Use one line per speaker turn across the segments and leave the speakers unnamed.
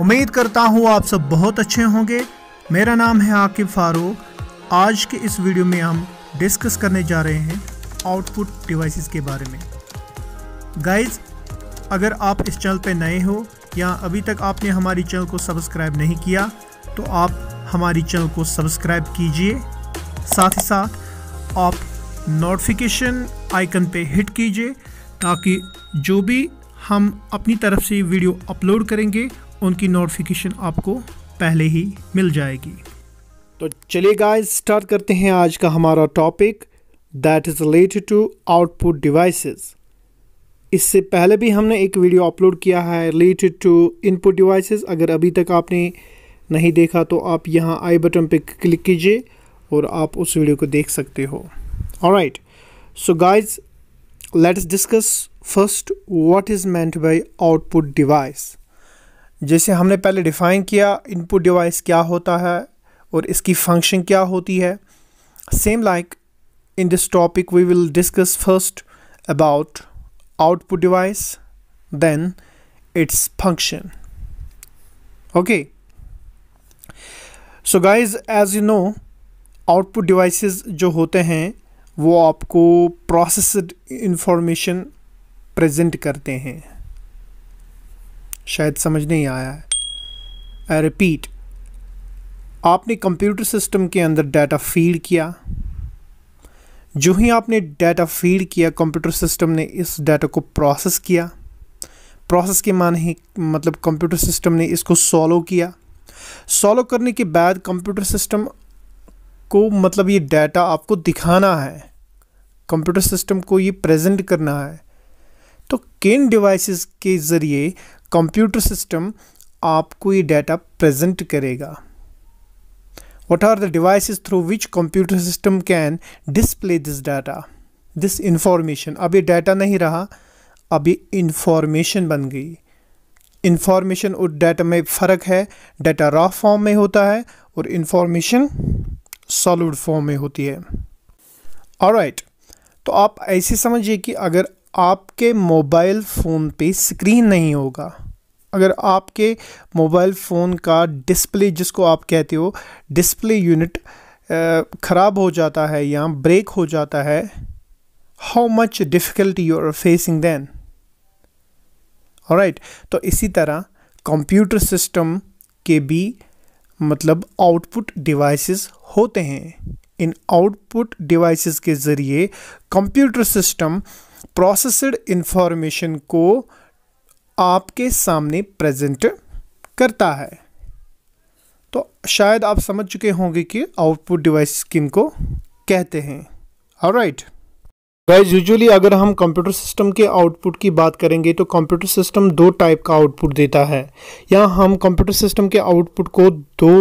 उम्मीद करता हूँ आप सब बहुत अच्छे होंगे मेरा नाम है आकिब फारूक आज के इस वीडियो में हम डिस्कस करने जा रहे हैं आउटपुट डिवाइसेस के बारे में गाइज अगर आप इस चैनल पर नए हो या अभी तक आपने हमारी चैनल को सब्सक्राइब नहीं किया तो आप हमारी चैनल को सब्सक्राइब कीजिए साथ ही साथ आप नोटिफिकेशन आइकन पे हिट कीजिए ताकि जो भी हम अपनी तरफ से वीडियो अपलोड करेंगे उनकी नोटिफिकेशन आपको पहले ही मिल जाएगी तो चलिए गाइस स्टार्ट करते हैं आज का हमारा topic that is related to output devices इससे पहले भी हमने एक वीडियो अपलोड किया है रिलेटेड टू इनपुट डिवाइसेस अगर अभी तक आपने नहीं देखा तो आप यहाँ आई बटन पर क्लिक कीजिए और आप उस वीडियो को देख सकते हो और right so guys let's discuss first what is meant by output device जैसे हमने पहले डिफ़ाइन किया इनपुट डिवाइस क्या होता है और इसकी फंक्शन क्या होती है same like in this topic we will discuss first about output device then its function okay so guys as you know output devices जो होते हैं वो आपको प्रोसेस्ड इंफॉर्मेशन प्रेजेंट करते हैं शायद समझ नहीं आया है आई रिपीट आपने कंप्यूटर सिस्टम के अंदर डाटा फीड किया जो ही आपने डाटा फीड किया कंप्यूटर सिस्टम ने इस डाटा को प्रोसेस किया प्रोसेस के मान ही मतलब कंप्यूटर सिस्टम ने इसको सॉलो किया सॉलो करने के बाद कंप्यूटर सिस्टम को मतलब ये डाटा आपको दिखाना है कंप्यूटर सिस्टम को ये प्रेजेंट करना है तो किन डिवाइसेस के ज़रिए कंप्यूटर सिस्टम आपको ये डाटा प्रेजेंट करेगा what are the device through which computer system can display this data this information अब ये डाटा नहीं रहा अब ये इंफॉर्मेशन बन गई इंफॉर्मेशन और डाटा में फ़र्क है डाटा रॉ फॉर्म में होता है और इंफॉर्मेशन सॉलिड फॉर्म में होती है और राइट तो आप ऐसे समझिए कि अगर आपके मोबाइल फ़ोन पे स्क्रीन नहीं होगा अगर आपके मोबाइल फ़ोन का डिस्प्ले जिसको आप कहते हो डिस्प्ले यूनिट ख़राब हो जाता है या ब्रेक हो जाता है how much difficulty you are facing then right तो इसी तरह कंप्यूटर सिस्टम के भी मतलब आउटपुट डिवाइसेस होते हैं इन आउटपुट डिवाइसेस के ज़रिए कंप्यूटर सिस्टम प्रोसेसड इन्फॉर्मेशन को आपके सामने प्रेजेंट करता है तो शायद आप समझ चुके होंगे कि आउटपुट डिवाइस किन को कहते हैं और राइट गाइज यूजुअली अगर हम कंप्यूटर सिस्टम के आउटपुट की बात करेंगे तो कंप्यूटर सिस्टम दो टाइप का आउटपुट देता है या हम कंप्यूटर सिस्टम के आउटपुट को दो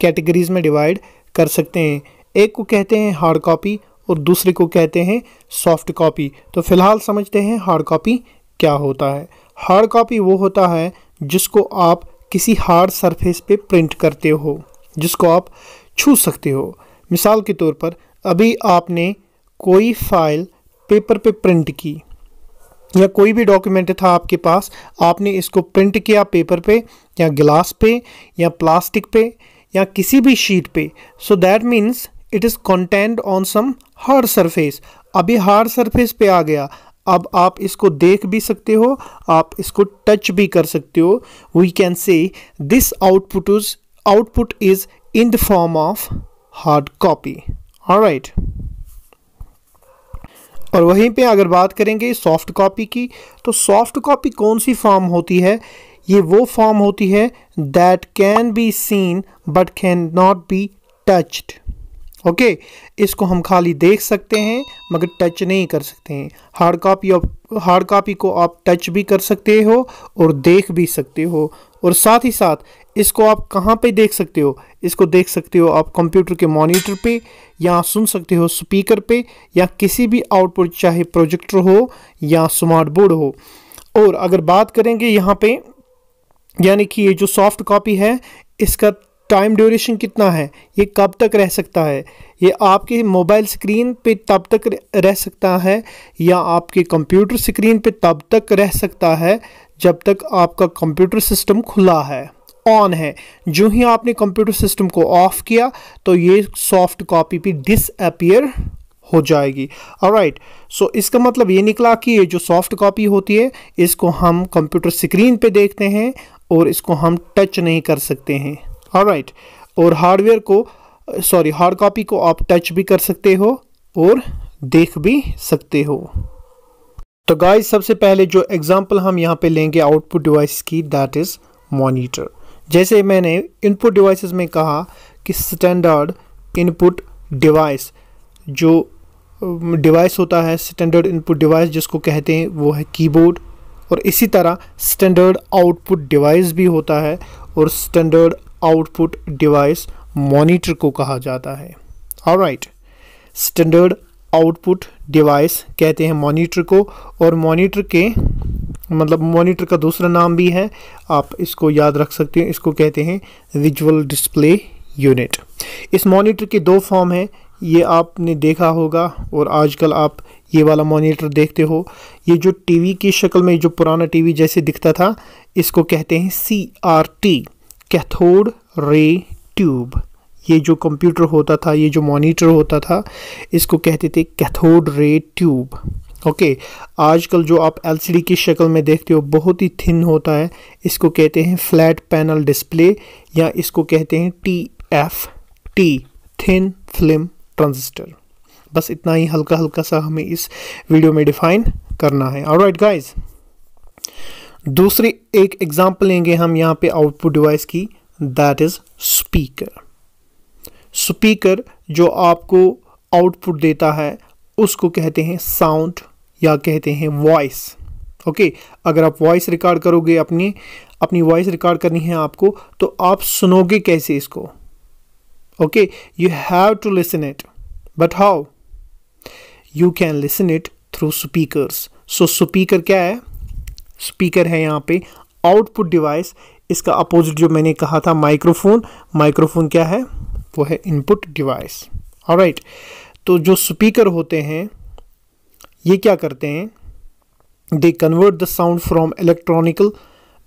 कैटेगरीज में डिवाइड कर सकते हैं एक को कहते हैं हार्ड कॉपी और दूसरे को कहते हैं सॉफ्ट कॉपी तो फिलहाल समझते हैं हार्ड कॉपी क्या होता है हार्ड कॉपी वो होता है जिसको आप किसी हार्ड सरफेस पे प्रिंट करते हो जिसको आप छू सकते हो मिसाल के तौर पर अभी आपने कोई फाइल पेपर पे प्रिंट की या कोई भी डॉक्यूमेंट था आपके पास आपने इसको प्रिंट किया पेपर पे या गिलास पे या प्लास्टिक पे या किसी भी शीट पे so that means it is content on some hard surface अभी हार्ड सरफेस पे आ गया अब आप इसको देख भी सकते हो आप इसको टच भी कर सकते हो we can say this output is output is in the form of hard copy right और वहीं पे अगर बात करेंगे सॉफ्ट कॉपी की तो सॉफ्ट कॉपी कौन सी फॉर्म होती है ये वो फॉर्म होती है that can be seen but can not be touched okay okay, इसको हम खाली देख सकते हैं मगर टच नहीं कर सकते हैं hard copy of hard copy को आप टच भी कर सकते हो और देख भी सकते हो और साथ ही साथ इसको आप कहाँ पे देख सकते हो इसको देख सकते हो आप कंप्यूटर के मॉनिटर पे या सुन सकते हो स्पीकर पे या किसी भी आउटपुट चाहे प्रोजेक्टर हो या स्मार्ट बोर्ड हो और अगर बात करेंगे यहाँ पे यानी कि ये जो सॉफ्ट कॉपी है इसका टाइम ड्यूरेशन कितना है ये कब तक रह सकता है ये आपके मोबाइल स्क्रीन पे तब तक रह सकता है या आपके कंप्यूटर स्क्रीन पे तब तक रह सकता है जब तक आपका कंप्यूटर सिस्टम खुला है ऑन है जो ही आपने कंप्यूटर सिस्टम को ऑफ किया तो ये सॉफ्ट कॉपी भी डिसअपियर हो जाएगी राइट सो right. so, इसका मतलब ये निकला कि ये जो सॉफ्ट कॉपी होती है इसको हम कंप्यूटर स्क्रीन पे देखते हैं और इसको हम टच नहीं कर सकते हैं राइट और हार्डवेयर को सॉरी हार्ड कॉपी को आप टच भी कर सकते हो और देख भी सकते हो तो गाइस सबसे पहले जो एग्जांपल हम यहाँ पे लेंगे आउटपुट डिवाइस की दैट इज़ मॉनिटर जैसे मैंने इनपुट डिवाइसेस में कहा कि स्टैंडर्ड इनपुट डिवाइस जो डिवाइस होता है स्टैंडर्ड इनपुट डिवाइस जिसको कहते हैं वो है कीबोर्ड और इसी तरह स्टैंडर्ड आउटपुट डिवाइस भी होता है और स्टैंडर्ड आउटपुट डिवाइस मॉनिटर को कहा जाता है और राइट स्टैंडर्ड आउटपुट डिवाइस कहते हैं मॉनिटर को और मॉनिटर के मतलब मॉनिटर का दूसरा नाम भी है आप इसको याद रख सकते हैं इसको कहते हैं विजुअल डिस्प्ले यूनिट इस मॉनिटर के दो फॉर्म हैं ये आपने देखा होगा और आजकल आप ये वाला मॉनिटर देखते हो ये जो टीवी की शक्ल में जो पुराना टीवी जैसे दिखता था इसको कहते हैं C R T cathode ray tube ये जो कंप्यूटर होता था ये जो मॉनिटर होता था इसको कहते थे cathode ray tube okay okay, आजकल जो आप एलसीडी की शक्ल में देखते हो बहुत ही थिन होता है इसको कहते हैं फ्लैट पैनल डिस्प्ले या इसको कहते हैं T F T thin film transistor बस इतना ही हल्का हल्का सा हमें इस वीडियो में डिफाइन करना है और गाइस गाइज़ दूसरी एक एग्जांपल लेंगे हम यहाँ पे आउटपुट डिवाइस की दैट इज़ स्पीकर स्पीकर जो आपको आउटपुट देता है उसको कहते हैं साउंड या कहते हैं वॉइस ओके अगर आप वॉइस रिकॉर्ड करोगे अपनी अपनी वॉइस रिकॉर्ड करनी है आपको तो आप सुनोगे कैसे इसको okay you have to listen it but how you can listen it through speaker so speaker क्या है स्पीकर है यहाँ पे आउटपुट डिवाइस इसका अपोजिट जो मैंने कहा था माइक्रोफोन माइक्रोफोन क्या है वो है इनपुट डिवाइस और राइट तो जो स्पीकर होते हैं ये क्या करते हैं they convert the sound from electronical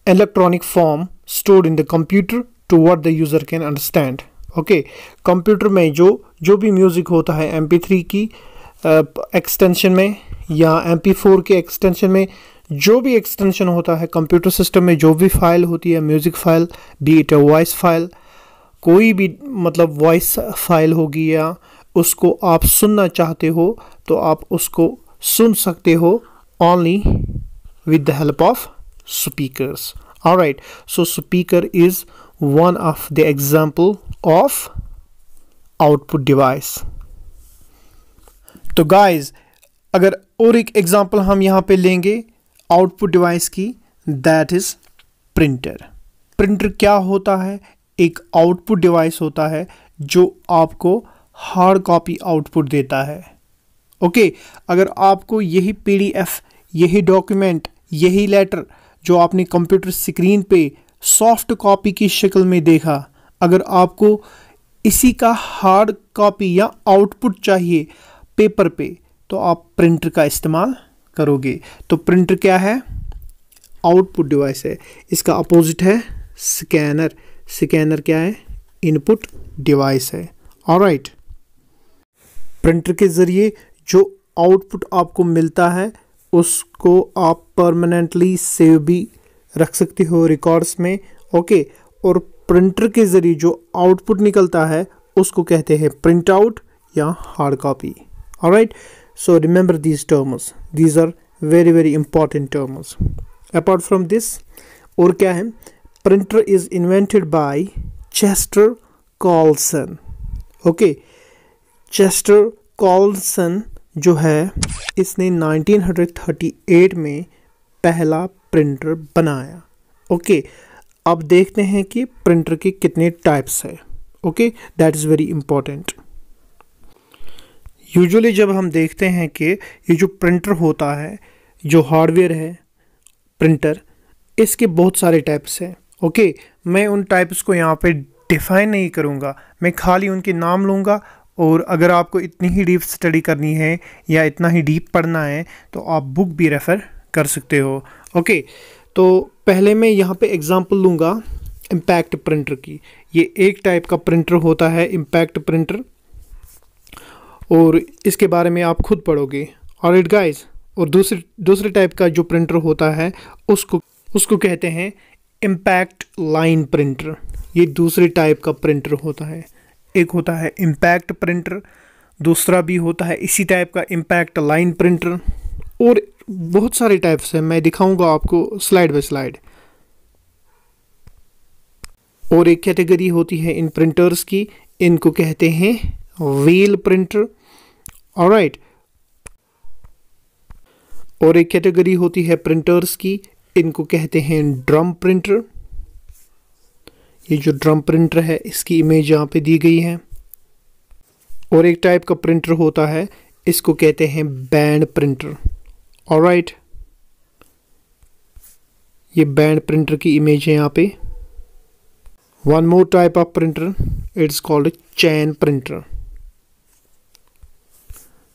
electronic form stored in the computer to word the user can understand okay computer में जो जो भी म्यूज़िक होता है एम की एक्सटेंशन uh, में या एम के एक्सटेंशन में जो भी एक्सटेंशन होता है कंप्यूटर सिस्टम में जो भी फाइल होती है music file be it a voice file कोई भी मतलब वॉइस फाइल होगी या उसको आप सुनना चाहते हो तो आप उसको सुन सकते हो only with the help of speakers all right so speaker is one of the example of output तो गाइस अगर और एक एग्जाम्पल हम यहाँ पे लेंगे आउटपुट डिवाइस की दैट इज़ प्रिंटर प्रिंटर क्या होता है एक आउटपुट डिवाइस होता है जो आपको हार्ड कॉपी आउटपुट देता है ओके okay, अगर आपको यही पीडीएफ यही डॉक्यूमेंट यही लेटर जो आपने कंप्यूटर स्क्रीन पे सॉफ्ट कॉपी की शक्ल में देखा अगर आपको इसी का हार्ड कॉपी या आउटपुट चाहिए पेपर पे तो आप प्रिंटर का इस्तेमाल करोगे तो प्रिंटर क्या है आउटपुट डिवाइस है इसका अपोजिट है स्कैनर स्कैनर क्या है इनपुट डिवाइस है और राइट प्रिंटर के ज़रिए जो आउटपुट आपको मिलता है उसको आप परमानेंटली सेव भी रख सकते हो रिकॉर्ड्स में ओके और प्रिंटर के ज़रिए जो आउटपुट निकलता है उसको कहते हैं प्रिंट आउट या hard copy alright right right? so remember these terms these are very very important terms apart from this aur kya hai printer is invented by Chester colson okay Chester colson jo hai isne 1938 mein pehla printer banaya okay अब देखते हैं कि printer के कितने types हैं okay that is very important usually जब हम देखते हैं कि ये जो प्रिंटर होता है जो हार्डवेयर है प्रिंटर इसके बहुत सारे टाइप्स हैं ओके मैं उन टाइप्स को यहाँ पे डिफ़ाइन नहीं करूँगा मैं खाली उनके नाम लूँगा और अगर आपको इतनी ही डीप स्टडी करनी है या इतना ही डीप पढ़ना है तो आप बुक भी रेफ़र कर सकते हो ओके तो पहले मैं यहाँ पे एग्ज़ाम्पल लूँगा इम्पैक्ट प्रिंटर की ये एक टाइप का प्रिंटर होता है इम्पैक्ट प्रिंटर और इसके बारे में आप खुद पढ़ोगे और इट गाइज और दूसरे दूसरे टाइप का जो प्रिंटर होता है उसको उसको कहते हैं इम्पैक्ट लाइन प्रिंटर ये दूसरे टाइप का प्रिंटर होता है एक होता है इम्पैक्ट प्रिंटर दूसरा भी होता है इसी टाइप का इम्पैक्ट लाइन प्रिंटर और बहुत सारे टाइप्स हैं मैं दिखाऊंगा आपको स्लाइड बाय स्लाइड और एक कैटेगरी होती है इन प्रिंटर्स की इनको कहते हैं व्हील प्रिंटर राइट और एक कैटेगरी होती है प्रिंटर्स की इनको कहते हैं ड्रम प्रिंटर ये जो ड्रम प्रिंटर है इसकी इमेज यहाँ पे दी गई है और एक टाइप का प्रिंटर होता है इसको कहते हैं बैंड प्रिंटर और राइट ये बैंड प्रिंटर की इमेज है यहाँ पे one more type of printer it's called chain printer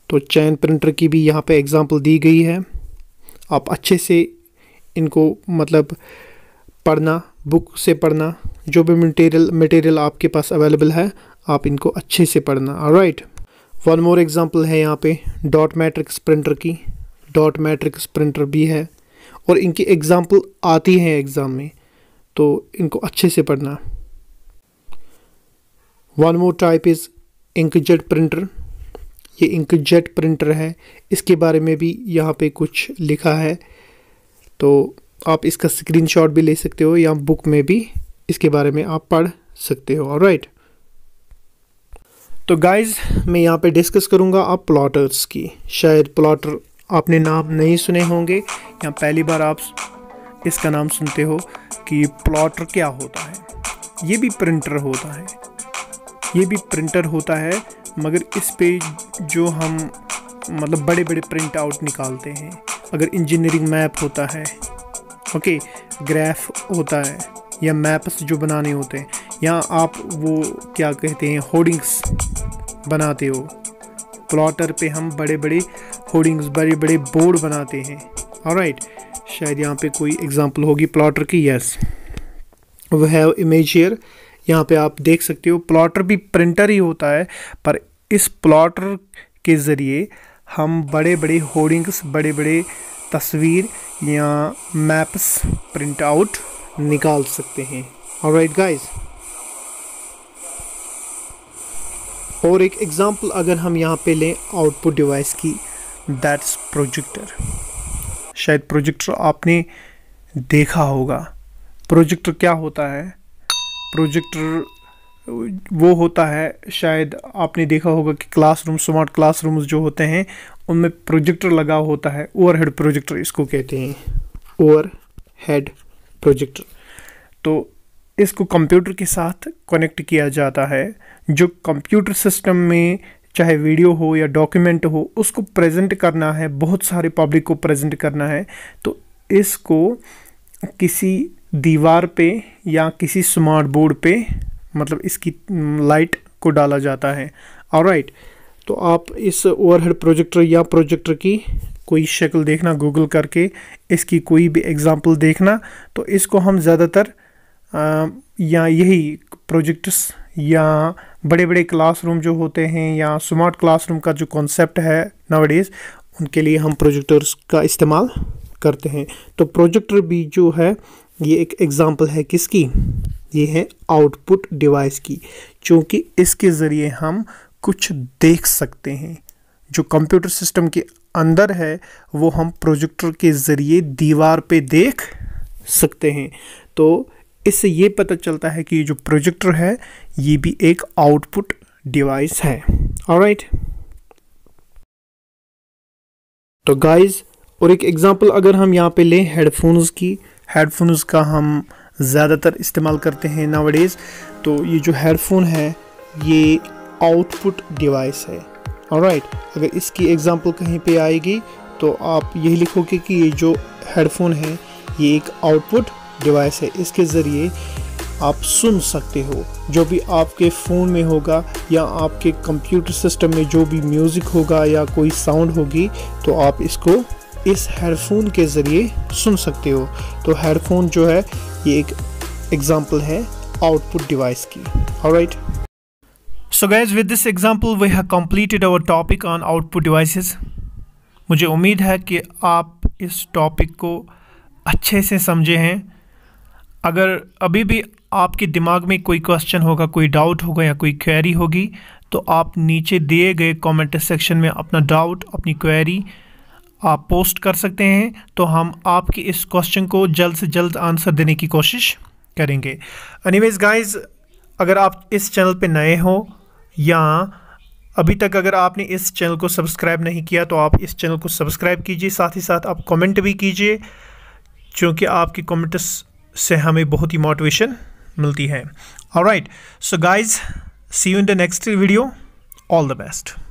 तो चैन प्रिंटर की भी यहाँ पे एग्ज़ाम्पल दी गई है आप अच्छे से इनको मतलब पढ़ना बुक से पढ़ना जो भी मटेरियल मटेरियल आपके पास अवेलेबल है आप इनको अच्छे से पढ़ना राइट वन मोर एग्ज़ाम्पल है यहाँ पे डॉट मैट्रिक्स प्रिंटर की डॉट मैट्रिक्स प्रिंटर भी है और इनकी एग्ज़ाम्पल आती हैं एग्ज़ाम में तो इनको अच्छे से पढ़ना one more type is inkjet printer ये इंकजेट प्रिंटर है इसके बारे में भी यहाँ पे कुछ लिखा है तो आप इसका स्क्रीनशॉट भी ले सकते हो या बुक में भी इसके बारे में आप पढ़ सकते हो राइट तो गाइज मैं यहाँ पे डिस्कस करूँगा आप प्लॉटर्स की शायद प्लॉटर आपने नाम नहीं सुने होंगे या पहली बार आप इसका नाम सुनते हो कि प्लॉटर क्या होता है ये भी प्रिंटर होता है ये भी प्रिंटर होता है मगर इस पे जो हम मतलब बड़े बड़े प्रिंट आउट निकालते हैं अगर इंजीनियरिंग मैप होता है ओके ग्राफ होता है या मैप्स जो बनाने होते हैं या आप वो क्या कहते हैं होर्डिंग्स बनाते हो प्लॉटर पे हम बड़े बड़े होर्डिंग्स बड़े बड़े बोर्ड बनाते हैं और राइट शायद यहाँ पे कोई एग्जांपल होगी प्लॉटर की yes we have image here यहाँ पे आप देख सकते हो प्लॉटर भी प्रिंटर ही होता है पर इस प्लॉटर के ज़रिए हम बड़े बड़े होर्डिंग्स बड़े बड़े तस्वीर या मैप्स प्रिंट आउट निकाल सकते हैं और राइट गाइज़ और एक एग्ज़ाम्पल अगर हम यहाँ पे लें आउटपुट डिवाइस की दैट्स प्रोजेक्टर शायद प्रोजेक्टर आपने देखा होगा प्रोजेक्टर क्या होता है प्रोजेक्टर वो होता है शायद आपने देखा होगा कि क्लासरूम स्मार्ट क्लासरूम्स जो होते हैं उनमें प्रोजेक्टर लगा होता है ओवरहेड प्रोजेक्टर इसको कहते हैं ओवर हेड प्रोजेक्टर तो इसको कंप्यूटर के साथ कनेक्ट किया जाता है जो कंप्यूटर सिस्टम में चाहे वीडियो हो या डॉक्यूमेंट हो उसको प्रेजेंट करना है बहुत सारे पब्लिक को प्रेजेंट करना है तो इसको किसी दीवार पे या किसी स्मार्ट बोर्ड पे मतलब इसकी लाइट को डाला जाता है और राइट तो आप इस ओवरहेड प्रोजेक्टर या प्रोजेक्टर की कोई शक्ल देखना गूगल करके इसकी कोई भी एग्ज़ाम्पल देखना तो इसको हम ज़्यादातर या यही प्रोजेक्ट्स या बड़े बड़े क्लासरूम जो होते हैं या स्मार्ट क्लासरूम का जो कॉन्सेप्ट है नवडेज उनके लिए हम प्रोजेक्टर्स का इस्तेमाल करते हैं तो प्रोजेक्टर भी जो है ये एक एग्ज़ाम्पल है किसकी ये है आउटपुट डिवाइस की क्योंकि इसके ज़रिए हम कुछ देख सकते हैं जो कंप्यूटर सिस्टम के अंदर है वो हम प्रोजेक्टर के ज़रिए दीवार पे देख सकते हैं तो इससे ये पता चलता है कि जो प्रोजेक्टर है ये भी एक आउटपुट डिवाइस है ऑलराइट तो गाइस और एक एग्जांपल अगर हम यहाँ पे लें हेडफोन्स की हेडफोन का हम ज़्यादातर इस्तेमाल करते हैं नावडेज़ तो ये जो हेडफोन है ये आउटपुट डिवाइस है और राइट right, अगर इसकी एग्ज़ाम्पल कहीं पे आएगी तो आप यही लिखोगे कि ये जो हेडफोन है ये एक आउटपुट डिवाइस है इसके ज़रिए आप सुन सकते हो जो भी आपके फ़ोन में होगा या आपके कंप्यूटर सिस्टम में जो भी म्यूज़िक होगा या कोई साउंड होगी तो आप इसको इस हेडफोन के ज़रिए सुन सकते हो तो हेडफोन जो है ये एक एग्ज़ाम्पल है आउटपुट डिवाइस की alright so guys with this example we have completed our topic on output devices मुझे उम्मीद है कि आप इस टॉपिक को अच्छे से समझे हैं अगर अभी भी आपके दिमाग में कोई क्वेश्चन होगा कोई डाउट होगा या कोई क्वेरी होगी तो आप नीचे दिए गए कमेंट सेक्शन में अपना डाउट अपनी क्वेरी आप पोस्ट कर सकते हैं तो हम आपके इस क्वेश्चन को जल्द से जल्द आंसर देने की कोशिश करेंगे एनीवेज गाइस अगर आप इस चैनल पे नए हो या अभी तक अगर आपने इस चैनल को सब्सक्राइब नहीं किया तो आप इस चैनल को सब्सक्राइब कीजिए साथ ही साथ आप कमेंट भी कीजिए क्योंकि आपके कमेंट्स से हमें बहुत ही मोटिवेशन मिलती है alright so guys see you in the next video all the best